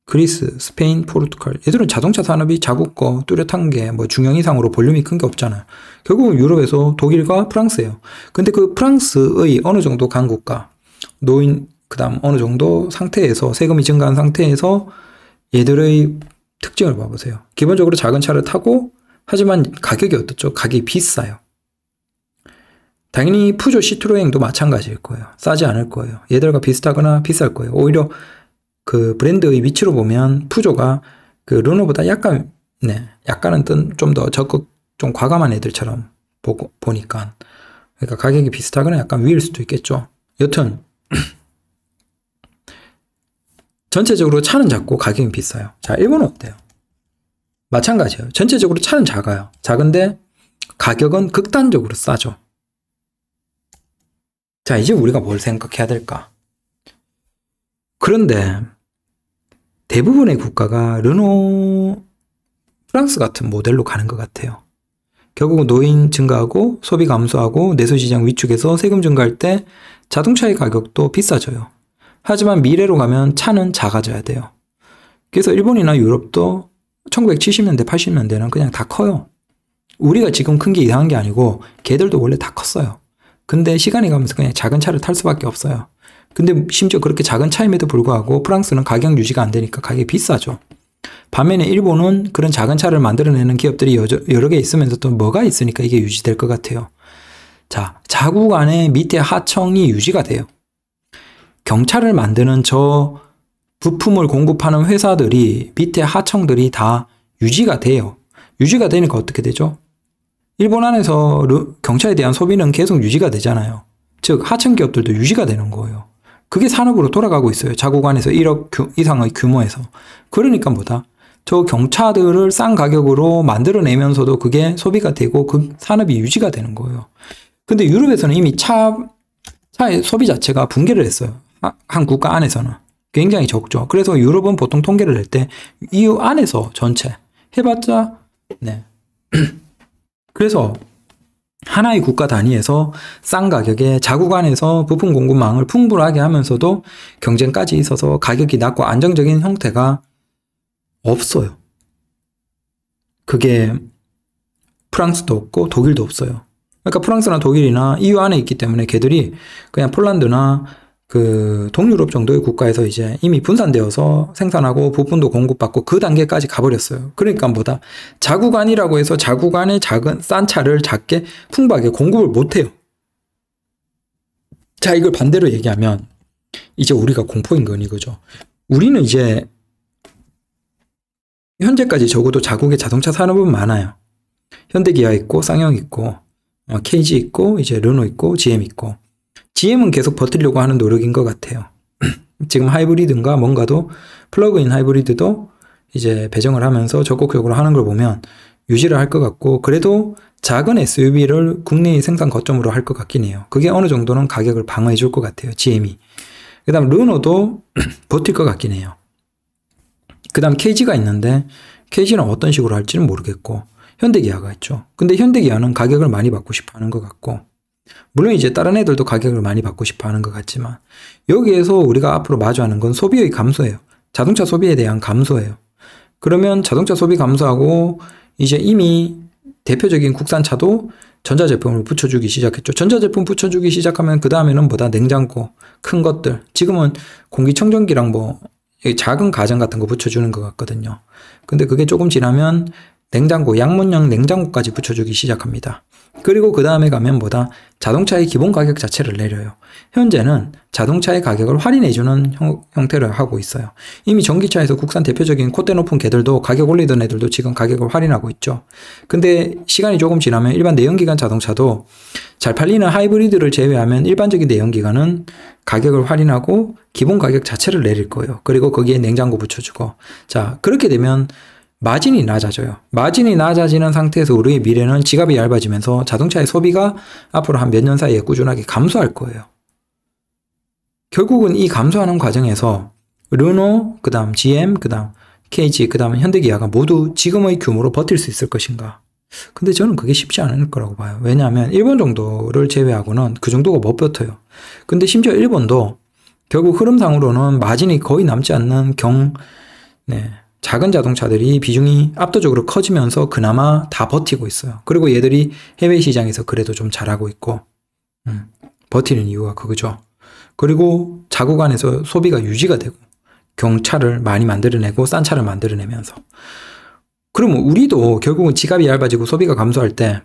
그리스, 스페인, 포르투갈 얘들은 자동차 산업이 자국 거 뚜렷한 게 뭐 중형 이상으로 볼륨이 큰 게없잖아 결국 은 유럽에서 독일과 프랑스예요. 근데 그 프랑스의 어느 정도 강국과 노인 그다음 어느 정도 상태에서 세금이 증가한 상태에서 얘들의 특징을 봐보세요. 기본적으로 작은 차를 타고 하지만 가격이 어떻죠? 가격이 비싸요. 당연히 푸조 시트로행도 마찬가지일 거예요. 싸지 않을 거예요. 얘들과 비슷하거나 비쌀 거예요. 오히려 그 브랜드의 위치로 보면 푸조가 그 르노보다 약간 네, 약간은 좀 더 적극 좀 과감한 애들처럼 보고 보니까 그러니까 가격이 비슷하거나 약간 위일 수도 있겠죠. 여튼 *clears throat* 전체적으로 차는 작고 가격이 비싸요. 자, 일본은 어때요? 마찬가지예요. 전체적으로 차는 작아요. 작은데 가격은 극단적으로 싸죠. 자, 이제 우리가 뭘 생각해야 될까? 그런데 대부분의 국가가 르노 프랑스 같은 모델로 가는 것 같아요. 결국 은 노인 증가하고 소비 감소하고 내수시장 위축에서 세금 증가할 때 자동차의 가격도 비싸져요. 하지만 미래로 가면 차는 작아져야 돼요. 그래서 일본이나 유럽도 1970년대, 80년대는 그냥 다 커요. 우리가 지금 큰 게 이상한 게 아니고 개들도 원래 다 컸어요. 근데 시간이 가면서 그냥 작은 차를 탈 수밖에 없어요. 근데 심지어 그렇게 작은 차임에도 불구하고 프랑스는 가격 유지가 안 되니까 가격이 비싸죠. 반면에 일본은 그런 작은 차를 만들어내는 기업들이 여저, 여러 개 있으면서 또 뭐가 있으니까 이게 유지될 것 같아요. 자, 자국 안에 밑에 하청이 유지가 돼요. 경찰을 만드는 저 부품을 공급하는 회사들이 밑에 하청들이 다 유지가 돼요. 유지가 되니까 어떻게 되죠? 일본 안에서 경찰에 대한 소비는 계속 유지가 되잖아요. 즉 하청 기업들도 유지가 되는 거예요. 그게 산업으로 돌아가고 있어요. 자국 안에서 1억 이상의 규모에서. 그러니까 뭐다? 저 경차들을 싼 가격으로 만들어내면서도 그게 소비가 되고 그 산업이 유지가 되는 거예요. 근데 유럽에서는 이미 차, 차의 소비 자체가 붕괴를 했어요. 한 국가 안에서는. 굉장히 적죠. 그래서 유럽은 보통 통계를 낼 때 EU 안에서 전체 해봤자 네. *clears throat* 그래서 하나의 국가 단위에서 싼 가격에 자국 안에서 부품 공급망을 풍부하게 하면서도 경쟁까지 있어서 가격이 낮고 안정적인 형태가 없어요. 그게 프랑스도 없고 독일도 없어요. 그러니까 프랑스나 독일이나 EU 안에 있기 때문에 걔들이 그냥 폴란드나 그 동유럽 정도의 국가에서 이제 이미 분산되어서 생산하고 부품도 공급받고 그 단계까지 가버렸어요. 그러니까 뭐다 자국안이라고 해서 자국안의 작은 싼 차를 작게 풍부하게 공급을 못해요. 자 이걸 반대로 얘기하면 이제 우리가 공포인 건 이거죠. 우리는 이제 현재까지 적어도 자국의 자동차 산업은 많아요. 현대기아 있고 쌍용 있고 어, 케이지 있고 이제 르노 있고 GM 있고 GM은 계속 버틸려고 하는 노력인 것 같아요. *clears throat* 지금 하이브리드인가 뭔가도 플러그인 하이브리드도 이제 배정을 하면서 적극적으로 하는 걸 보면 유지를 할 것 같고 그래도 작은 SUV를 국내 생산 거점으로 할 것 같긴 해요. 그게 어느 정도는 가격을 방어해 줄 것 같아요. GM이. 그 다음 르노도 버틸 것 같긴 해요. 그 다음 KG가 있는데 KG는 어떤 식으로 할지는 모르겠고 현대기아가 있죠. 근데 현대기아는 가격을 많이 받고 싶어 하는 것 같고 물론 이제 다른 애들도 가격을 많이 받고 싶어 하는 것 같지만 여기에서 우리가 앞으로 마주하는 건 소비의 감소예요. 자동차 소비에 대한 감소예요. 그러면 자동차 소비 감소하고 이제 이미 대표적인 국산차도 전자제품을 붙여주기 시작했죠. 전자제품 붙여주기 시작하면 그 다음에는 뭐다 냉장고, 큰 것들. 지금은 공기청정기랑 뭐 작은 가전 같은 거 붙여주는 것 같거든요. 근데 그게 조금 지나면 냉장고, 양문형 냉장고까지 붙여주기 시작합니다. 그리고 그 다음에 가면 뭐다? 자동차의 기본 가격 자체를 내려요. 현재는 자동차의 가격을 할인해주는 형, 형태를 하고 있어요. 이미 전기차에서 국산 대표적인 콧대 높은 개들도 가격 올리던 애들도 지금 가격을 할인하고 있죠. 근데 시간이 조금 지나면 일반 내연기관 자동차도 잘 팔리는 하이브리드를 제외하면 일반적인 내연기관은 가격을 할인하고 기본 가격 자체를 내릴 거예요. 그리고 거기에 냉장고 붙여주고. 자, 그렇게 되면 마진이 낮아져요. 마진이 낮아지는 상태에서 우리의 미래는 지갑이 얇아지면서 자동차의 소비가 앞으로 한 몇 년 사이에 꾸준하게 감소할 거예요. 결국은 이 감소하는 과정에서 르노, 그 다음 GM, 그 다음 KG, 그 다음 현대기아가 모두 지금의 규모로 버틸 수 있을 것인가. 근데 저는 그게 쉽지 않을 거라고 봐요. 왜냐하면 일본 정도를 제외하고는 그 정도가 못 버텨요. 근데 심지어 일본도 결국 흐름상으로는 마진이 거의 남지 않는 경, 네, 작은 자동차들이 비중이 압도적으로 커지면서 그나마 다 버티고 있어요. 그리고 얘들이 해외 시장에서 그래도 좀 잘하고 있고, 음, 버티는 이유가 그거죠. 그리고 자국 안에서 소비가 유지가 되고, 경차를 많이 만들어내고, 싼 차를 만들어내면서. 그럼 우리도 결국은 지갑이 얇아지고 소비가 감소할 때,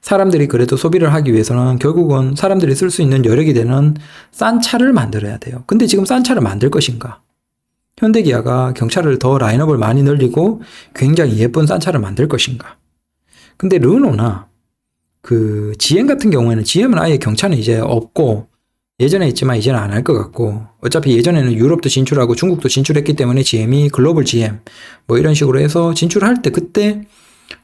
사람들이 그래도 소비를 하기 위해서는 결국은 사람들이 쓸 수 있는 여력이 되는 싼 차를 만들어야 돼요. 근데 지금 싼 차를 만들 것인가? 현대기아가 경차를 더 라인업을 많이 늘리고 굉장히 예쁜 싼 차를 만들 것인가. 근데 르노나 그 GM 같은 경우에는 GM은 아예 경차는 이제 없고 예전에 있지만 이제는 안 할 것 같고 어차피 예전에는 유럽도 진출하고 중국도 진출했기 때문에 GM이 글로벌 GM 뭐 이런 식으로 해서 진출할 때 그때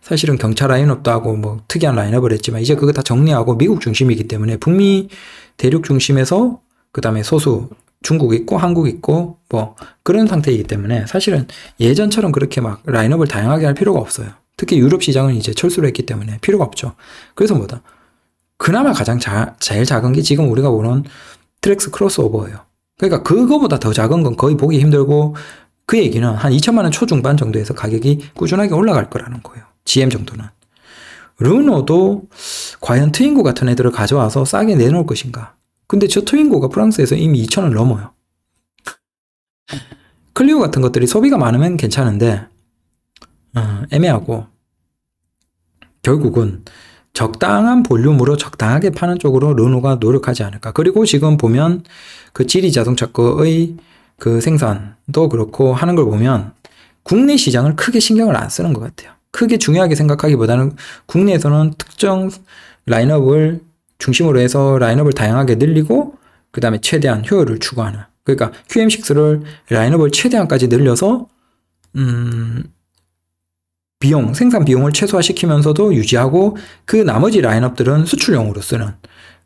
사실은 경차 라인업도 하고 뭐 특이한 라인업을 했지만 이제 그거 다 정리하고 미국 중심이기 때문에 북미 대륙 중심에서 그 다음에 소수 중국 있고 한국 있고 뭐 그런 상태이기 때문에 사실은 예전처럼 그렇게 막 라인업을 다양하게 할 필요가 없어요. 특히 유럽 시장은 이제 철수를 했기 때문에 필요가 없죠. 그래서 뭐다. 그나마 가장 자, 제일 작은 게 지금 우리가 보는 트랙스 크로스오버예요. 그러니까 그거보다 더 작은 건 거의 보기 힘들고 그 얘기는 한 2천만 원 초중반 정도에서 가격이 꾸준하게 올라갈 거라는 거예요. GM 정도는. 르노도 과연 트윈고 같은 애들을 가져와서 싸게 내놓을 것인가? 근데 저 트윈고가 프랑스에서 이미 2천을 넘어요. *laughs* 클리오 같은 것들이 소비가 많으면 괜찮은데 어, 애매하고 결국은 적당한 볼륨으로 적당하게 파는 쪽으로 르노가 노력하지 않을까. 그리고 지금 보면 그 지리 자동차 거의 그 생산도 그렇고 하는 걸 보면 국내 시장을 크게 신경을 안 쓰는 것 같아요. 크게 중요하게 생각하기보다는 국내에서는 특정 라인업을 중심으로 해서 라인업을 다양하게 늘리고 그 다음에 최대한 효율을 추구하는 그러니까 QM6를 라인업을 최대한까지 늘려서 음 비용, 생산 비용을 최소화시키면서도 유지하고 그 나머지 라인업들은 수출용으로 쓰는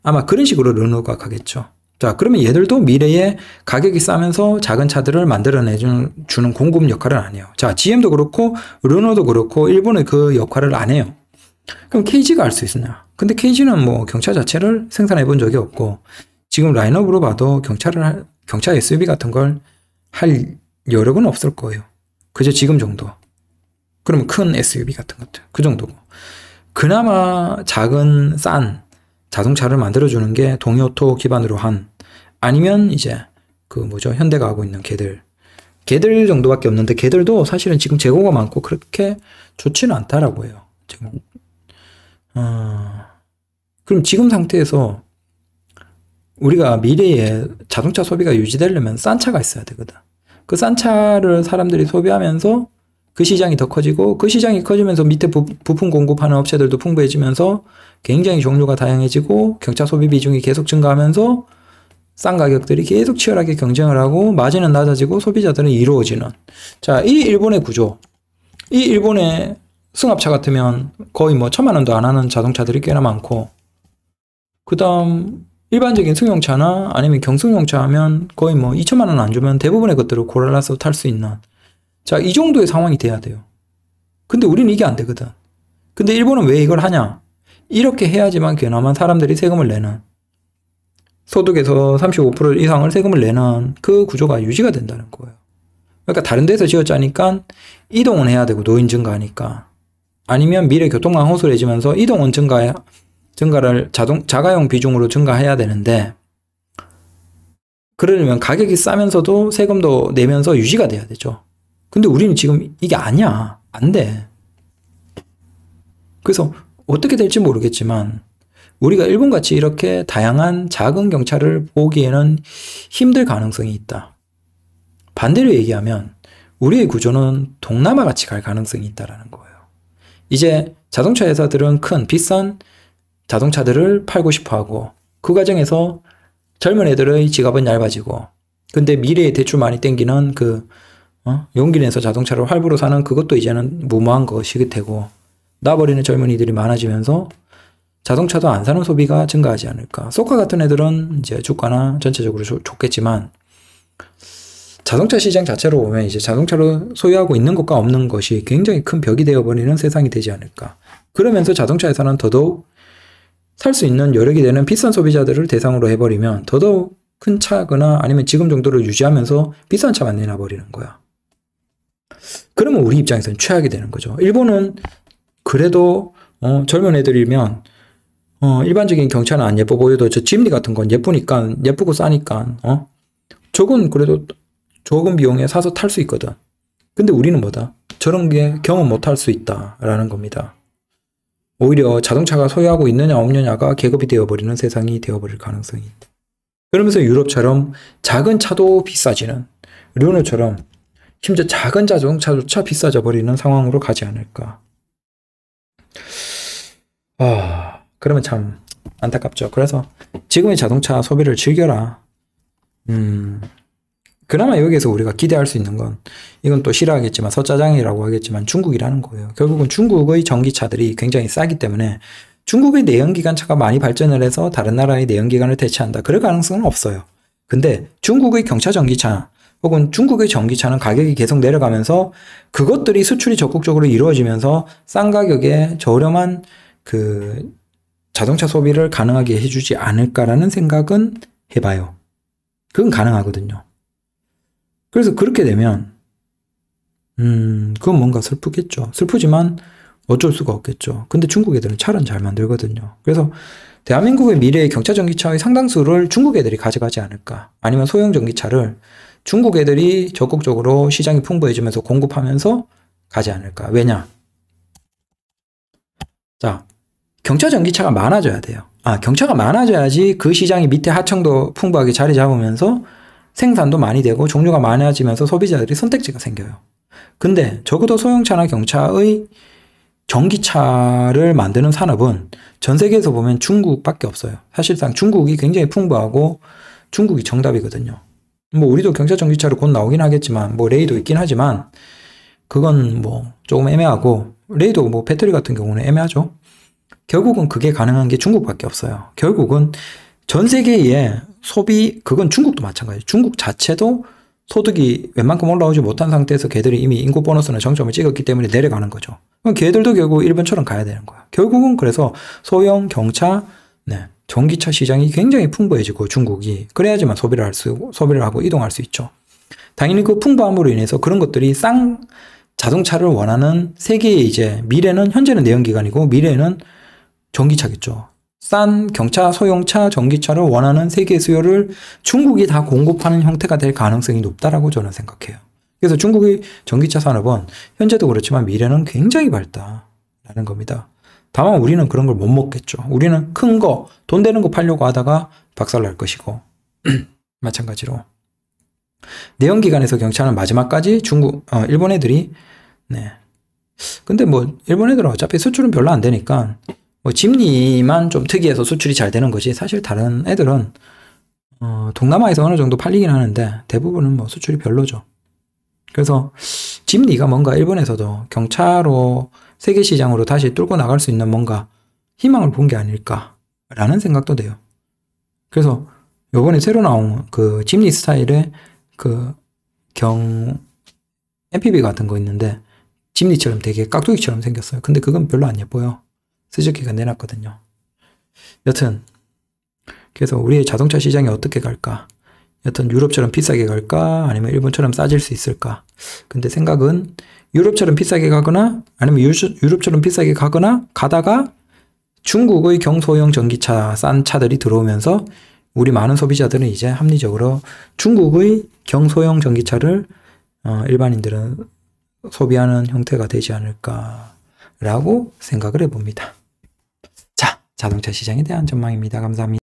아마 그런 식으로 르노가 가겠죠. 자, 그러면 얘들도 미래에 가격이 싸면서 작은 차들을 만들어내주는 주는 공급 역할은 안 해요. 자, GM도 그렇고 르노도 그렇고 일본의 그 역할을 안 해요. 그럼 KG가 알 수 있으냐? 근데 KG는 뭐 경차 자체를 생산해 본 적이 없고 지금 라인업으로 봐도 경차를 할, 경차 SUV 같은 걸 할 여력은 없을 거예요. 그저 지금 정도. 그러면 큰 SUV 같은 것들 그 정도고. 그나마 작은 싼 자동차를 만들어 주는 게 동요토 기반으로 한 아니면 이제 그 뭐죠 현대가 하고 있는 개들 개들 정도밖에 없는데 개들도 사실은 지금 재고가 많고 그렇게 좋지는 않다라고 해요. 지금 어, 그럼 지금 상태에서 우리가 미래에 자동차 소비가 유지되려면 싼 차가 있어야 되거든. 그 싼 차를 사람들이 소비하면서 그 시장이 더 커지고 그 시장이 커지면서 밑에 부, 품 공급하는 업체들도 풍부해지면서 굉장히 종류가 다양해지고 경차 소비 비중이 계속 증가하면서 싼 가격들이 계속 치열하게 경쟁을 하고 마진은 낮아지고 소비자들은 이루어지는 자, 이 일본의 구조. 이 일본의 승합차 같으면 거의 뭐 천만 원도 안 하는 자동차들이 꽤나 많고 그다음 일반적인 승용차나 아니면 경승용차 하면 거의 뭐 2천만 원 안 주면 대부분의 것들을 골라서 탈 수 있는 자 이 정도의 상황이 돼야 돼요. 근데 우리는 이게 안 되거든. 근데 일본은 왜 이걸 하냐? 이렇게 해야지만 그나마 사람들이 세금을 내는 소득에서 35% 이상을 세금을 내는 그 구조가 유지가 된다는 거예요. 그러니까 다른 데서 지었자니까 이동은 해야 되고 노인 증가하니까 아니면 미래 교통망 호소를 해주면서 이동원 증가 증가를 자동 자가용 비중으로 증가해야 되는데 그러려면 가격이 싸면서도 세금도 내면서 유지가 돼야 되죠. 근데 우리는 지금 이게 아니야. 안 돼. 그래서 어떻게 될지 모르겠지만 우리가 일본같이 이렇게 다양한 작은 경찰을 보기에는 힘들 가능성이 있다. 반대로 얘기하면 우리의 구조는 동남아같이 갈 가능성이 있다라는 거예요. 이제 자동차 회사들은 큰 비싼 자동차들을 팔고 싶어 하고 그 과정에서 젊은 애들의 지갑은 얇아지고 근데 미래에 대출 많이 땡기는 그 어? 용기 내서 자동차를 활부로 사는 그것도 이제는 무모한 것이 되고 나버리는 젊은이들이 많아지면서 자동차도 안 사는 소비가 증가하지 않을까. 소카 같은 애들은 이제 주가나 전체적으로 좋, 좋겠지만 자동차 시장 자체로 보면 이제 자동차를 소유하고 있는 것과 없는 것이 굉장히 큰 벽이 되어버리는 세상이 되지 않을까. 그러면서 자동차에서는 더더욱 살 수 있는 여력이 되는 비싼 소비자들을 대상으로 해버리면 더더욱 큰 차거나 아니면 지금 정도를 유지하면서 비싼 차만 내놔버리는 거야. 그러면 우리 입장에서는 최악이 되는 거죠. 일본은 그래도 어, 젊은 애들이면 어, 일반적인 경차는 안 예뻐 보여도 저 짐리 같은 건 예쁘니까 예쁘고 싸니까 어? 저건 그래도 조금 비용에 사서 탈 수 있거든. 근데 우리는 뭐다? 저런 게 경험 못할 수 있다라는 겁니다. 오히려 자동차가 소유하고 있느냐 없느냐가 계급이 되어버리는 세상이 되어버릴 가능성이 있다. 그러면서 유럽처럼 작은 차도 비싸지는 르노처럼 심지어 작은 자동차조차 비싸져 버리는 상황으로 가지 않을까. 아, 그러면 참 안타깝죠. 그래서 지금의 자동차 소비를 즐겨라. 음, 그나마 여기에서 우리가 기대할 수 있는 건 이건 또 싫어하겠지만 서짜장이라고 하겠지만 중국이라는 거예요. 결국은 중국의 전기차들이 굉장히 싸기 때문에 중국의 내연기관차가 많이 발전을 해서 다른 나라의 내연기관을 대체한다. 그럴 가능성은 없어요. 근데 중국의 경차 전기차 혹은 중국의 전기차는 가격이 계속 내려가면서 그것들이 수출이 적극적으로 이루어지면서 싼 가격에 저렴한 그 자동차 소비를 가능하게 해주지 않을까라는 생각은 해봐요. 그건 가능하거든요. 그래서 그렇게 되면, 음, 그건 뭔가 슬프겠죠. 슬프지만 어쩔 수가 없겠죠. 근데 중국 애들은 차를잘 만들거든요. 그래서 대한민국의 미래의 경차 전기차의 상당수를 중국 애들이 가져가지 않을까. 아니면 소형 전기차를 중국 애들이 적극적으로 시장이 풍부해지면서 공급하면서 가지 않을까. 왜냐? 자, 경차 전기차가 많아져야 돼요. 아, 경차가 많아져야지 그 시장이 밑에 하청도 풍부하게 자리 잡으면서 생산도 많이 되고 종류가 많아지면서 소비자들이 선택지가 생겨요. 근데 적어도 소형차나 경차의 전기차를 만드는 산업은 전 세계에서 보면 중국밖에 없어요. 사실상 중국이 굉장히 풍부하고 중국이 정답이거든요. 뭐 우리도 경차 전기차를 곧 나오긴 하겠지만 뭐 레이도 있긴 하지만 그건 뭐 조금 애매하고 레이도 뭐 배터리 같은 경우는 애매하죠. 결국은 그게 가능한 게 중국밖에 없어요. 결국은 전 세계에 소비 그건 중국도 마찬가지. 예요 중국 자체도 소득이 웬만큼 올라오지 못한 상태에서 개들이 이미 인구 보너스나 정점을 찍었기 때문에 내려가는 거죠. 그럼 개들도 결국 일본처럼 가야 되는 거야. 결국은 그래서 소형 경차, 네, 전기차 시장이 굉장히 풍부해지고 중국이 그래야지만 소비를 할 수, 소비를 하고 이동할 수 있죠. 당연히 그 풍부함으로 인해서 그런 것들이 쌍 자동차를 원하는 세계의 이제 미래는 현재는 내연기관이고 미래는 전기차겠죠. 싼 경차, 소형차, 전기차를 원하는 세계 수요를 중국이 다 공급하는 형태가 될 가능성이 높다라고 저는 생각해요. 그래서 중국의 전기차 산업은 현재도 그렇지만 미래는 굉장히 밝다라는 겁니다. 다만 우리는 그런 걸 못 먹겠죠. 우리는 큰 거, 돈 되는 거 팔려고 하다가 박살 날 것이고. *clears throat* 마찬가지로. 내연기관에서 경차는 마지막까지 중국, 어, 일본 애들이, 네. 근데 뭐, 일본 애들은 어차피 수출은 별로 안 되니까 뭐 집니만 좀 특이해서 수출이 잘 되는 거지 사실 다른 애들은 어, 동남아에서 어느 정도 팔리긴 하는데 대부분은 뭐 수출이 별로죠. 그래서 짐니가 뭔가 일본에서도 경차로 세계 시장으로 다시 뚫고 나갈 수 있는 뭔가 희망을 본 게 아닐까라는 생각도 돼요. 그래서 요번에 새로 나온 그 집니 스타일의 그 경 MPB 같은 거 있는데 짐니처럼 되게 깍두기처럼 생겼어요. 근데 그건 별로 안 예뻐요. 스즈키가 내놨거든요. 여튼 그래서 우리의 자동차 시장이 어떻게 갈까? 여튼 유럽처럼 비싸게 갈까? 아니면 일본처럼 싸질 수 있을까? 근데 생각은 유럽처럼 비싸게 가거나 아니면 유럽처럼 비싸게 가거나 가다가 중국의 경소형 전기차 싼 차들이 들어오면서 우리 많은 소비자들은 이제 합리적으로 중국의 경소형 전기차를 어, 일반인들은 소비하는 형태가 되지 않을까라고 생각을 해봅니다. 자동차 시장에 대한 전망입니다. 감사합니다.